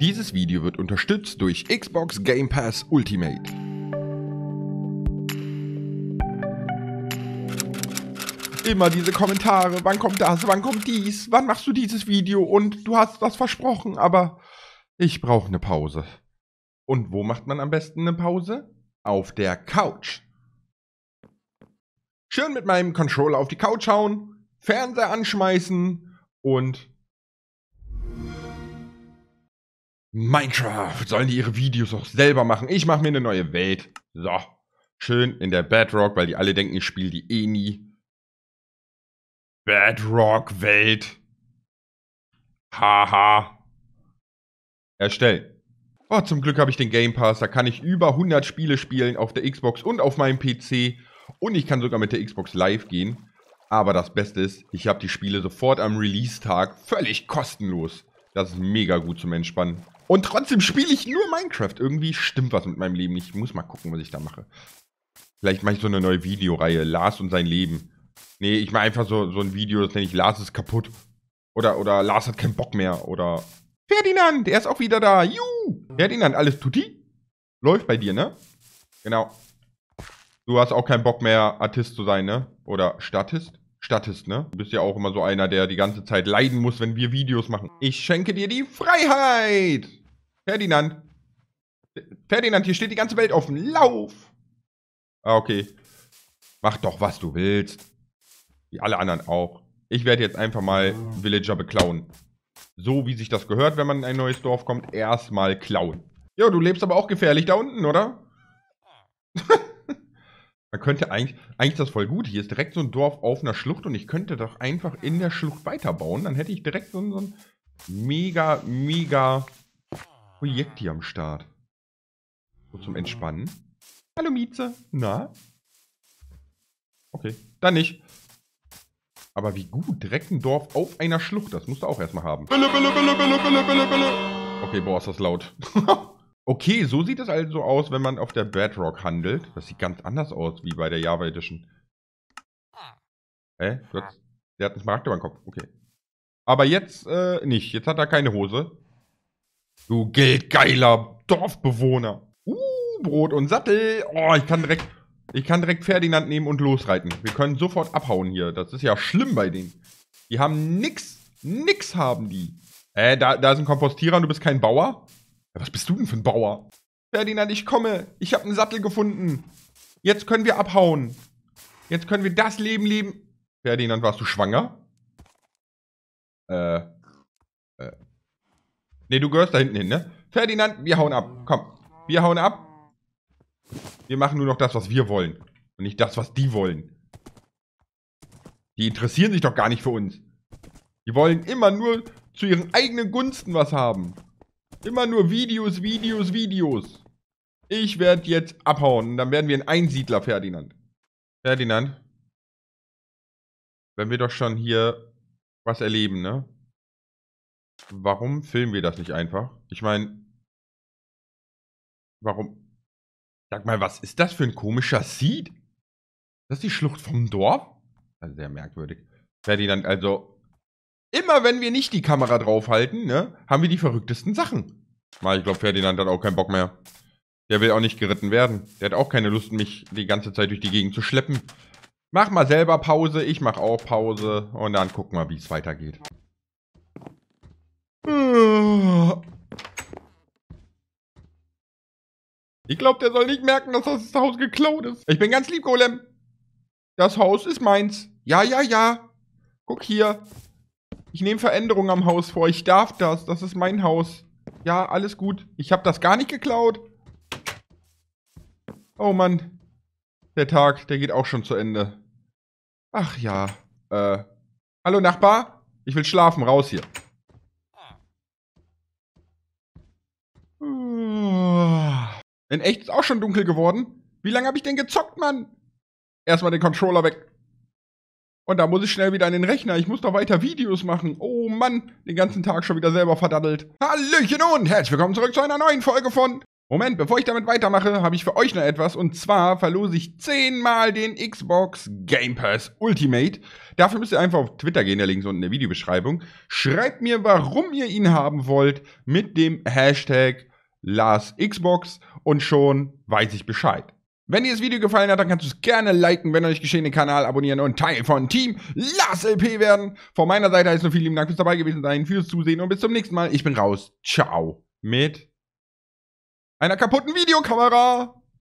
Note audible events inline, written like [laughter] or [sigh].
Dieses Video wird unterstützt durch Xbox Game Pass Ultimate. Immer diese Kommentare, wann kommt das, wann kommt dies, wann machst du dieses Video und du hast was versprochen, aber ich brauche eine Pause. Und wo macht man am besten eine Pause? Auf der Couch. Schön mit meinem Controller auf die Couch hauen, Fernseher anschmeißen und Minecraft, sollen die ihre Videos auch selber machen? Ich mache mir eine neue Welt. So, schön in der Bedrock, weil die alle denken, ich spiele die eh nie. Bedrock-Welt. Haha. Erstellen. Oh, zum Glück habe ich den Game Pass, da kann ich über 100 Spiele spielen auf der Xbox und auf meinem PC. Und ich kann sogar mit der Xbox Live gehen. Aber das Beste ist, ich habe die Spiele sofort am Release-Tag völlig kostenlos. Das ist mega gut zum Entspannen. Und trotzdem spiele ich nur Minecraft. Irgendwie stimmt was mit meinem Leben. Ich muss mal gucken, was ich da mache. Vielleicht mache ich so eine neue Videoreihe. Lars und sein Leben. Nee, ich mache einfach so, so ein Video, das nenne ich Lars ist kaputt. Oder, oder Lars hat keinen Bock mehr. Oder Ferdinand, er ist auch wieder da. Juhu. Ferdinand, alles tutti? Läuft bei dir, ne? Genau. Du hast auch keinen Bock mehr, Artist zu sein, ne? Oder Statist? stattest, ne? Du bist ja auch immer so einer, der die ganze Zeit leiden muss, wenn wir Videos machen. Ich schenke dir die Freiheit! Ferdinand! Ferdinand, hier steht die ganze Welt offen. Lauf! Ah, okay. Mach doch, was du willst. Wie alle anderen auch. Ich werde jetzt einfach mal Villager beklauen. So wie sich das gehört, wenn man in ein neues Dorf kommt, erstmal klauen. Jo, du lebst aber auch gefährlich da unten, oder? [laughs] könnte eigentlich, eigentlich das voll gut. Hier ist direkt so ein Dorf auf einer Schlucht und ich könnte doch einfach in der Schlucht weiterbauen. Dann hätte ich direkt so ein, so ein mega, mega Projekt hier am Start. So zum Entspannen. Hallo Mieze, na? Okay, dann nicht. Aber wie gut, direkt ein Dorf auf einer Schlucht, das musst du auch erstmal haben. Okay, boah, ist das laut. [laughs] Okay, so sieht es also aus, wenn man auf der Bedrock handelt. Das sieht ganz anders aus wie bei der Java Edition. Hä? Äh, der hat einen Smaragd über den Kopf. Okay. Aber jetzt äh, nicht. Jetzt hat er keine Hose. Du geldgeiler Dorfbewohner. Uh, Brot und Sattel. Oh, ich kann direkt. Ich kann direkt Ferdinand nehmen und losreiten. Wir können sofort abhauen hier. Das ist ja schlimm bei denen. Die haben nix. Nix haben die. Äh, da, da ist ein Kompostierer und du bist kein Bauer? was bist du denn für ein Bauer? Ferdinand, ich komme. Ich habe einen Sattel gefunden. Jetzt können wir abhauen. Jetzt können wir das Leben leben. Ferdinand, warst du schwanger? Äh. äh. Nee, du gehörst da hinten hin, ne? Ferdinand, wir hauen ab. Komm. Wir hauen ab. Wir machen nur noch das, was wir wollen. Und nicht das, was die wollen. Die interessieren sich doch gar nicht für uns. Die wollen immer nur zu ihren eigenen Gunsten was haben. Immer nur Videos, Videos, Videos. Ich werde jetzt abhauen. dann werden wir ein Einsiedler, Ferdinand. Ferdinand. Wenn wir doch schon hier was erleben, ne? Warum filmen wir das nicht einfach? Ich meine, warum? Sag mal, was ist das für ein komischer Seed? Ist das die Schlucht vom Dorf? Also sehr merkwürdig. Ferdinand, also immer wenn wir nicht die Kamera draufhalten, ne, haben wir die verrücktesten Sachen. Mal, ich glaube, Ferdinand hat auch keinen Bock mehr. Der will auch nicht geritten werden. Der hat auch keine Lust, mich die ganze Zeit durch die Gegend zu schleppen. Mach mal selber Pause, ich mach auch Pause und dann gucken wir, wie es weitergeht. Ich glaube, der soll nicht merken, dass das Haus geklaut ist. Ich bin ganz lieb, Golem. Das Haus ist meins. Ja, ja, ja. Guck hier. Ich nehme Veränderungen am Haus vor. Ich darf das. Das ist mein Haus. Ja, alles gut. Ich habe das gar nicht geklaut. Oh Mann. Der Tag, der geht auch schon zu Ende. Ach ja. Äh. Hallo Nachbar? Ich will schlafen. Raus hier. In echt ist auch schon dunkel geworden. Wie lange habe ich denn gezockt, Mann? Erstmal den Controller weg. Und da muss ich schnell wieder an den Rechner. Ich muss doch weiter Videos machen. Oh Mann, den ganzen Tag schon wieder selber verdaddelt. Hallöchen und herzlich willkommen zurück zu einer neuen Folge von... Moment, bevor ich damit weitermache, habe ich für euch noch etwas. Und zwar verlose ich zehnmal den Xbox Game Pass Ultimate. Dafür müsst ihr einfach auf Twitter gehen, der Link ist unten in der Videobeschreibung. Schreibt mir, warum ihr ihn haben wollt mit dem Hashtag LarsXbox und schon weiß ich Bescheid. Wenn dir das Video gefallen hat, dann kannst du es gerne liken, wenn euch geschehen, den Kanal abonnieren und Teil von Team Lars LP werden. Von meiner Seite heißt nur vielen lieben Dank fürs dabei gewesen sein, fürs Zusehen und bis zum nächsten Mal. Ich bin raus. Ciao. Mit einer kaputten Videokamera.